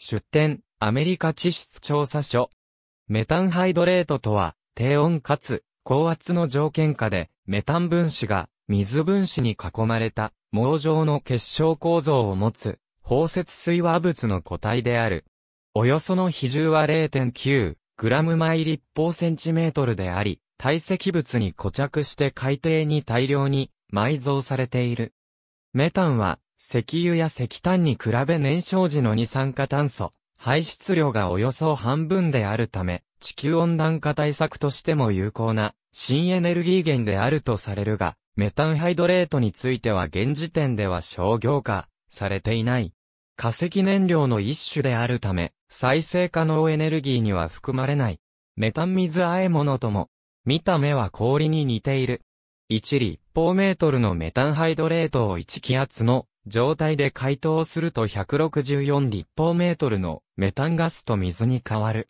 出典、アメリカ地質調査所。メタンハイドレートとは、低温かつ高圧の条件下で、メタン分子が水分子に囲まれた、網状の結晶構造を持つ、包摂水和物の個体である。およその比重は0.9グラム毎立方センチメートルであり、堆積物に固着して海底に大量に埋蔵されている。メタンは石油や石炭に比べ燃焼時の二酸化炭素、排出量がおよそ半分であるため、地球温暖化対策としても有効な新エネルギー源であるとされるが、メタンハイドレートについては現時点では商業化されていない。化石燃料の一種であるため、再生可能エネルギーには含まれない。メタン水あえ物とも、見た目は氷に似ている。1立方メートルのメタンハイドレートを1気圧の状態で解凍すると164立方メートルのメタンガスと水に変わる。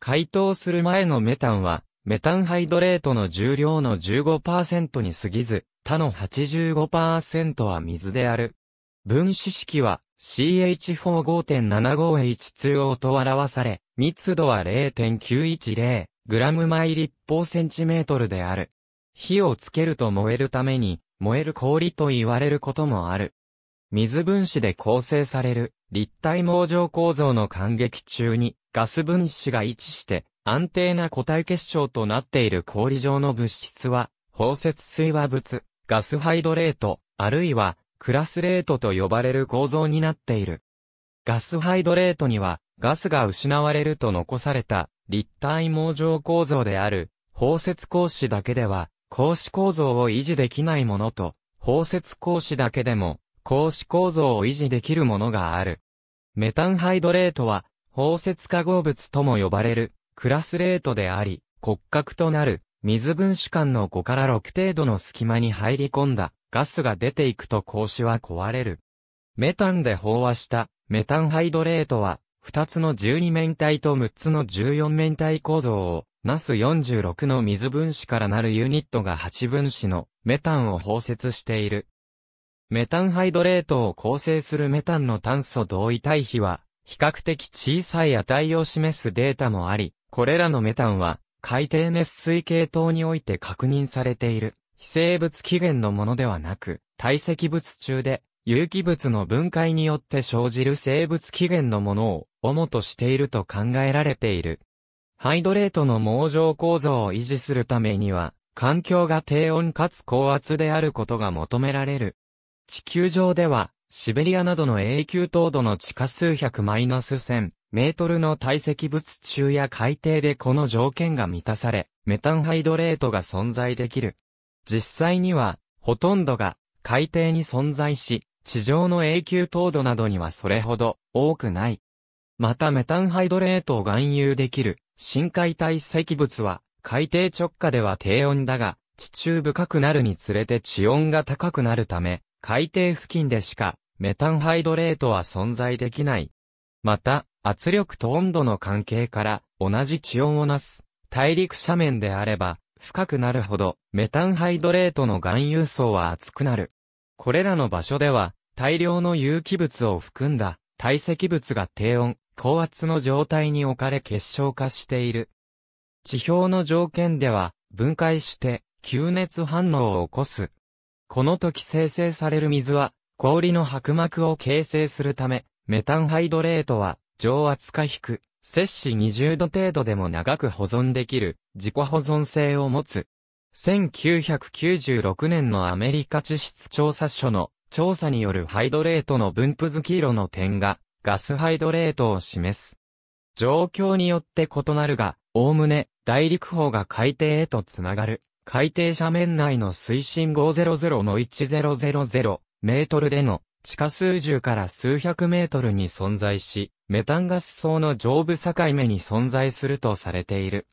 解凍する前のメタンは、メタンハイドレートの重量の15%に過ぎず、他の85%は水である。分子式は CH45.75H2O と表され、密度は 0.910g 毎立方センチメートルである。火をつけると燃えるために、燃える氷と言われることもある。水分子で構成される立体網状構造の間激中にガス分子が位置して安定な固体結晶となっている氷状の物質は包摂水和物、ガスハイドレート、あるいはクラスレートと呼ばれる構造になっている。ガスハイドレートにはガスが失われると残された立体網状構造である包摂光子だけでは格子構造を維持できないものと包摂光子だけでも格子構造を維持できるものがある。メタンハイドレートは、包摂化合物とも呼ばれる、クラスレートであり、骨格となる、水分子間の5から6程度の隙間に入り込んだ、ガスが出ていくと格子は壊れる。メタンで飽和したメタンハイドレートは、2つの12面体と6つの14面体構造を、ナス46の水分子からなるユニットが8分子のメタンを包摂している。メタンハイドレートを構成するメタンの炭素同位体比は、比較的小さい値を示すデータもあり、これらのメタンは、海底熱水系統において確認されている、非生物起源のものではなく、堆積物中で、有機物の分解によって生じる生物起源のものを、主としていると考えられている。ハイドレートの網状構造を維持するためには、環境が低温かつ高圧であることが求められる。地球上では、シベリアなどの永久凍土の地下数百マイナス千メートルの堆積物中や海底でこの条件が満たされ、メタンハイドレートが存在できる。実際には、ほとんどが海底に存在し、地上の永久凍土などにはそれほど多くない。またメタンハイドレートを含有できる深海堆積物は海底直下では低温だが、地中深くなるにつれて地温が高くなるため、海底付近でしかメタンハイドレートは存在できない。また、圧力と温度の関係から同じ地温をなす大陸斜面であれば深くなるほどメタンハイドレートの含有層は厚くなる。これらの場所では大量の有機物を含んだ堆積物が低温、高圧の状態に置かれ結晶化している。地表の条件では分解して吸熱反応を起こすこの時生成される水は、氷の薄膜を形成するため、メタンハイドレートは、上圧か低、摂氏20度程度でも長く保存できる、自己保存性を持つ。1996年のアメリカ地質調査所の調査によるハイドレートの分布図黄色の点がガスハイドレートを示す。状況によって異なるが、おおむね大陸方が海底へとつながる海底斜面内の水深500の1000メートルでの地下数十から数百メートルに存在し、メタンガス層の上部境目に存在するとされている。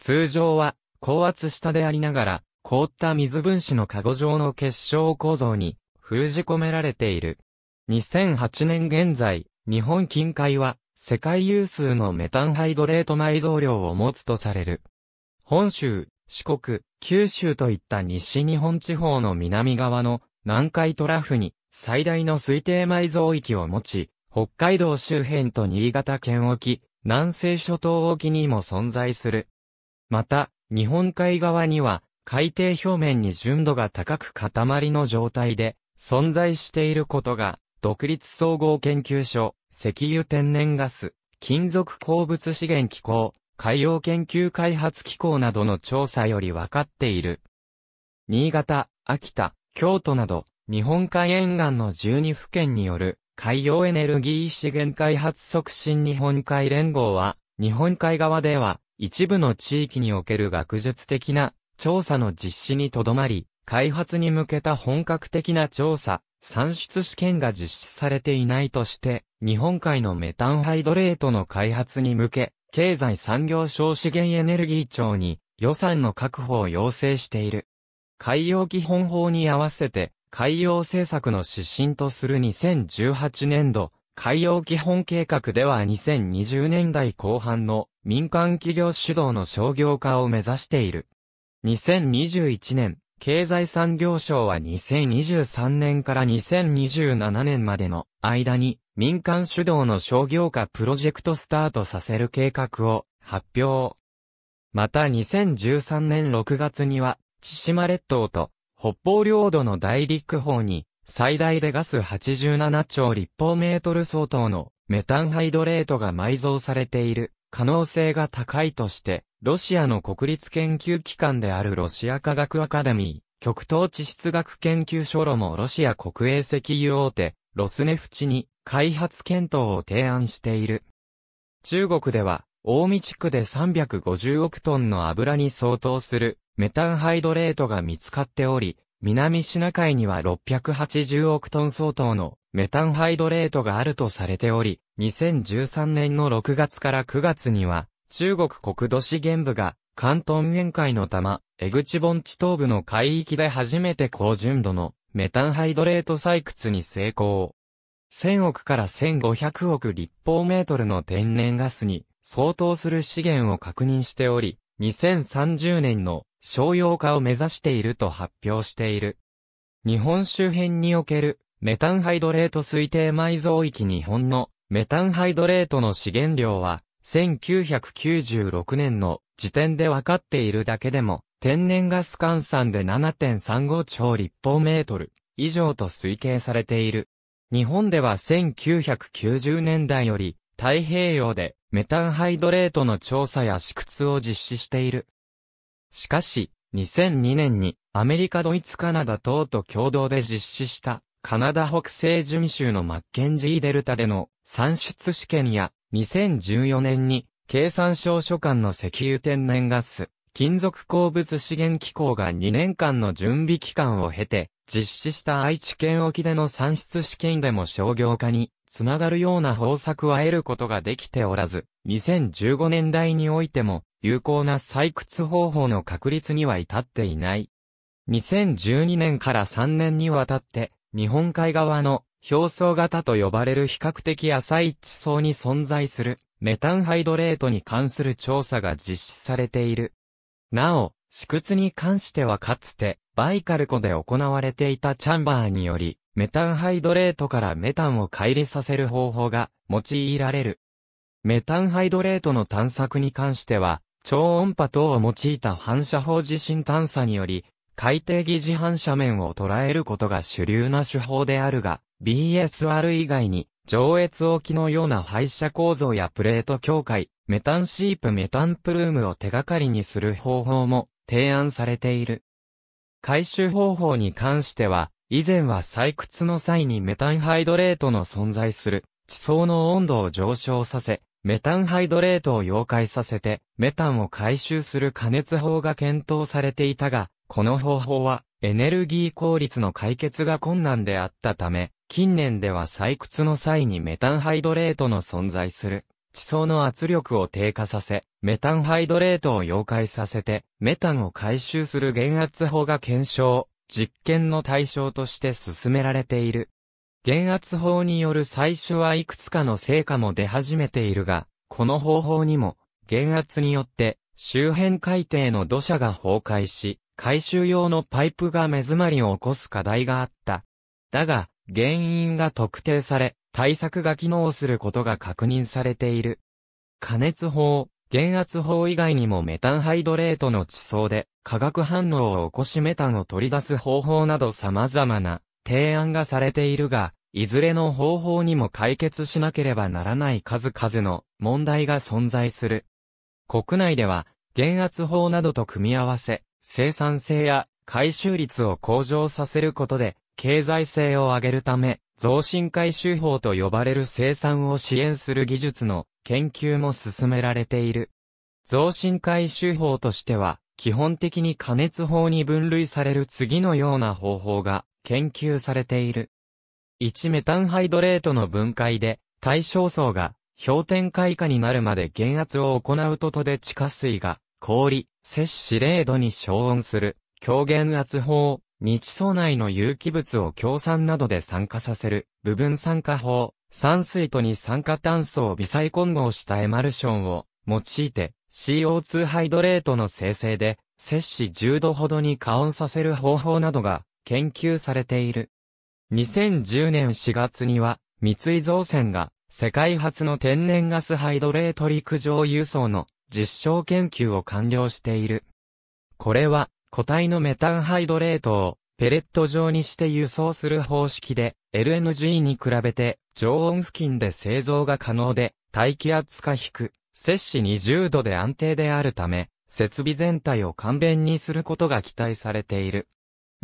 通常は高圧下でありながら、凍った水分子のカゴ状の結晶構造に封じ込められている。2008年現在、日本近海は世界有数のメタンハイドレート埋蔵量を持つとされる。本州、四国、九州といった西日本地方の南側の南海トラフに最大の推定埋蔵域を持ち、北海道周辺と新潟県沖、南西諸島沖にも存在する。また、日本海側には海底表面に純度が高く塊の状態で存在していることが、独立総合研究所、石油天然ガス、金属鉱物資源機構、海洋研究開発機構などの調査より分かっている。新潟、秋田、京都など、日本海沿岸の12府県による海洋エネルギー資源開発促進日本海連合は、日本海側では一部の地域における学術的な調査の実施にとどまり、開発に向けた本格的な調査、産出試験が実施されていないとして、日本海のメタンハイドレートの開発に向け、経済産業省資源エネルギー庁に予算の確保を要請している。海洋基本法に合わせて海洋政策の指針とする2018年度海洋基本計画では2020年代後半の民間企業主導の商業化を目指している。2021年経済産業省は2023年から2027年までの間に民間主導の商業化プロジェクトスタートさせる計画を発表。また2013年6月には千島列島と北方領土の大陸方に最大でガス87兆立方メートル相当のメタンハイドレートが埋蔵されている可能性が高いとしてロシアの国立研究機関であるロシア科学アカデミー、極東地質学研究所ロもロシア国営石油大手、ロスネフチに開発検討を提案している。中国では、大見地区で350億トンの油に相当するメタンハイドレートが見つかっており、南シナ海には680億トン相当のメタンハイドレートがあるとされており、2013年の6月から9月には中国国土資源部が、関東沿海の玉、江口盆地東部の海域で初めて高純度のメタンハイドレート採掘に成功。1000億から1500億立方メートルの天然ガスに相当する資源を確認しており、2030年の商用化を目指していると発表している。日本周辺におけるメタンハイドレート推定埋蔵域日本のメタンハイドレートの資源量は1996年の時点で分かっているだけでも、天然ガス換算で7.35兆立方メートル以上と推計されている。日本では1990年代より太平洋でメタンハイドレートの調査や試掘を実施している。しかし、2002年にアメリカドイツカナダ等と共同で実施したカナダ北西準州のマッケンジーデルタでの産出試験や2014年に、経産省所管の石油天然ガス、金属鉱物資源機構が2年間の準備期間を経て、実施した愛知県沖での産出試験でも商業化につながるような方策は得ることができておらず、2015年代においても有効な採掘方法の確立には至っていない。2012年から3年にわたって日本海側の表層型と呼ばれる比較的浅い地層に存在するメタンハイドレートに関する調査が実施されている。なお、試屈に関してはかつて、バイカル湖で行われていたチャンバーにより、メタンハイドレートからメタンを乖離させる方法が用いられる。メタンハイドレートの探索に関しては、超音波等を用いた反射法地震探査により、海底疑似反射面を捉えることが主流な手法であるが、BSR 以外に、上越沖のような廃車構造やプレート境界、メタンシープメタンプルームを手がかりにする方法も提案されている。回収方法に関しては、以前は採掘の際にメタンハイドレートの存在する地層の温度を上昇させ、メタンハイドレートを溶解させて、メタンを回収する加熱法が検討されていたが、この方法はエネルギー効率の解決が困難であったため、近年では採掘の際にメタンハイドレートの存在する地層の圧力を低下させ、メタンハイドレートを溶解させて、メタンを回収する減圧法が検証、実験の対象として進められている。減圧法による採取はいくつかの成果も出始めているが、この方法にも、減圧によって周辺海底の土砂が崩壊し、回収用のパイプが目詰まりを起こす課題があった。だが、原因が特定され、対策が機能することが確認されている。加熱法、減圧法以外にもメタンハイドレートの地層で化学反応を起こしメタンを取り出す方法など様々な提案がされているが、いずれの方法にも解決しなければならない数々の問題が存在する。国内では、減圧法などと組み合わせ、生産性や回収率を向上させることで、経済性を上げるため、増進回収法と呼ばれる生産を支援する技術の研究も進められている。増進回収法としては、基本的に加熱法に分類される次のような方法が研究されている。1メタンハイドレートの分解で対象層が氷点下以下になるまで減圧を行うととで地下水が氷、摂氏0度に消音する、強減圧法、日層内の有機物を強酸などで酸化させる、部分酸化法、酸水と二酸化炭素を微細混合したエマルションを用いて CO2 ハイドレートの生成で摂氏10度ほどに加温させる方法などが研究されている。2010年4月には三井造船が世界初の天然ガスハイドレート陸上輸送の実証研究を完了している。これは、固体のメタンハイドレートをペレット状にして輸送する方式で、LNG に比べて常温付近で製造が可能で、大気圧が低、摂氏20度で安定であるため、設備全体を簡便にすることが期待されている。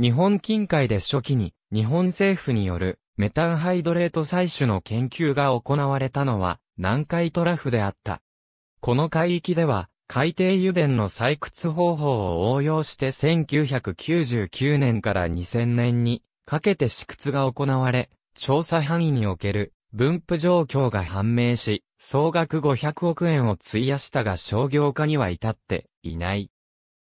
日本近海で初期に、日本政府によるメタンハイドレート採取の研究が行われたのは南海トラフであった。この海域では海底油田の採掘方法を応用して1999年から2000年にかけて試掘が行われ、調査範囲における分布状況が判明し、総額500億円を費やしたが商業化には至っていない。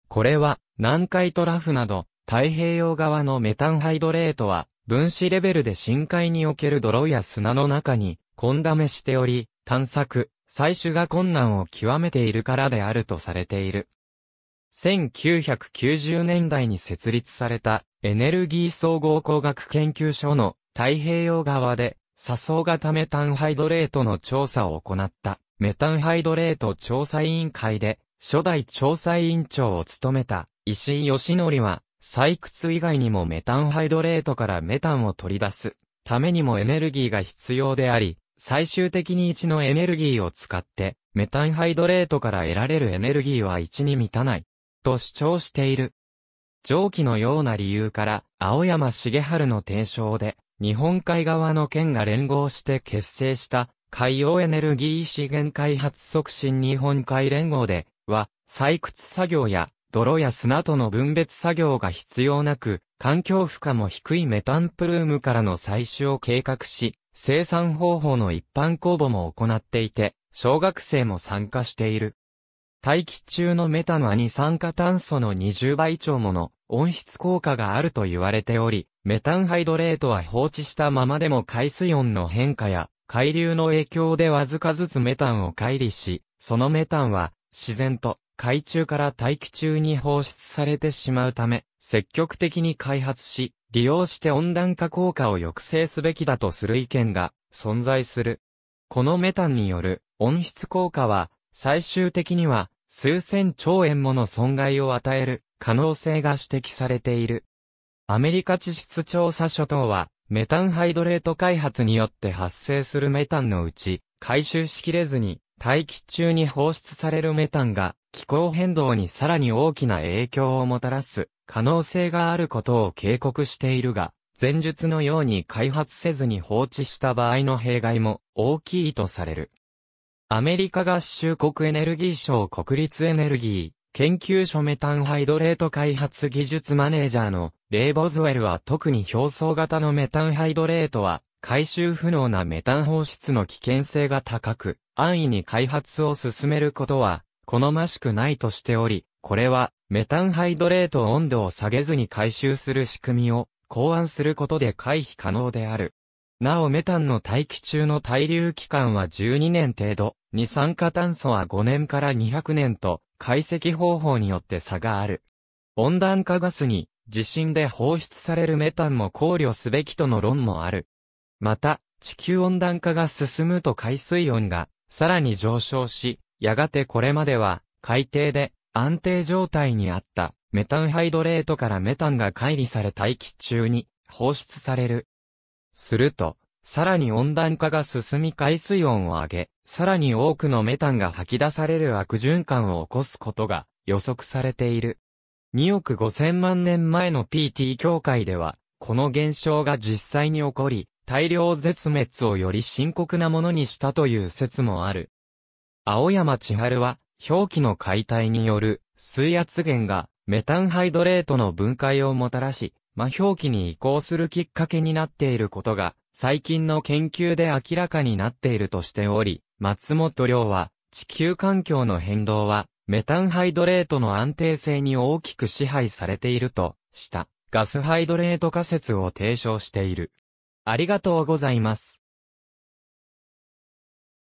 これは南海トラフなど太平洋側のメタンハイドレートは分子レベルで深海における泥や砂の中に、混だめしており、探索、採取が困難を極めているからであるとされている。1990年代に設立されたエネルギー総合工学研究所の太平洋側で砂層型メタンハイドレートの調査を行ったメタンハイドレート調査委員会で初代調査委員長を務めた石井義則は採掘以外にもメタンハイドレートからメタンを取り出すためにもエネルギーが必要であり、最終的に1のエネルギーを使って、メタンハイドレートから得られるエネルギーは1に満たない、と主張している。上記のような理由から、青山茂春の提唱で、日本海側の県が連合して結成した、海洋エネルギー資源開発促進日本海連合で、は、採掘作業や泥や砂との分別作業が必要なく、環境負荷も低いメタンプルームからの採取を計画し、生産方法の一般公募も行っていて、小学生も参加している。大気中のメタンは二酸化炭素の20倍超もの温室効果があると言われており、メタンハイドレートは放置したままでも海水温の変化や海流の影響でわずかずつメタンを乖離し、そのメタンは自然と海中から大気中に放出されてしまうため、積極的に開発し、利用して温暖化効果を抑制すべきだとする意見が存在する。このメタンによる温室効果は、最終的には数千兆円もの損害を与える可能性が指摘されている。アメリカ地質調査所等は、メタンハイドレート開発によって発生するメタンのうち、回収しきれずに大気中に放出されるメタンが気候変動にさらに大きな影響をもたらす可能性があることを警告しているが、前述のように開発せずに放置した場合の弊害も大きいとされる。アメリカ合衆国エネルギー省国立エネルギー研究所メタンハイドレート開発技術マネージャーのレイ・ボズウェルは特に表層型のメタンハイドレートは回収不能なメタン放出の危険性が高く安易に開発を進めることは好ましくないとしており、これは、メタンハイドレート温度を下げずに回収する仕組みを考案することで回避可能である。なおメタンの大気中の滞留期間は12年程度、二酸化炭素は5年から200年と、解析方法によって差がある。温暖化ガスに、地震で放出されるメタンも考慮すべきとの論もある。また、地球温暖化が進むと海水温が、さらに上昇し、やがてこれまでは、海底で安定状態にあったメタンハイドレートからメタンが乖離され大気中に放出される。すると、さらに温暖化が進み海水温を上げ、さらに多くのメタンが吐き出される悪循環を起こすことが予測されている。2億5000万年前の PT 協会では、この現象が実際に起こり、大量絶滅をより深刻なものにしたという説もある。青山千春は、表記の解体による水圧源がメタンハイドレートの分解をもたらし、魔表記に移行するきっかけになっていることが、最近の研究で明らかになっているとしており、松本亮は、地球環境の変動は、メタンハイドレートの安定性に大きく支配されていると、した、ガスハイドレート仮説を提唱している。ありがとうございます。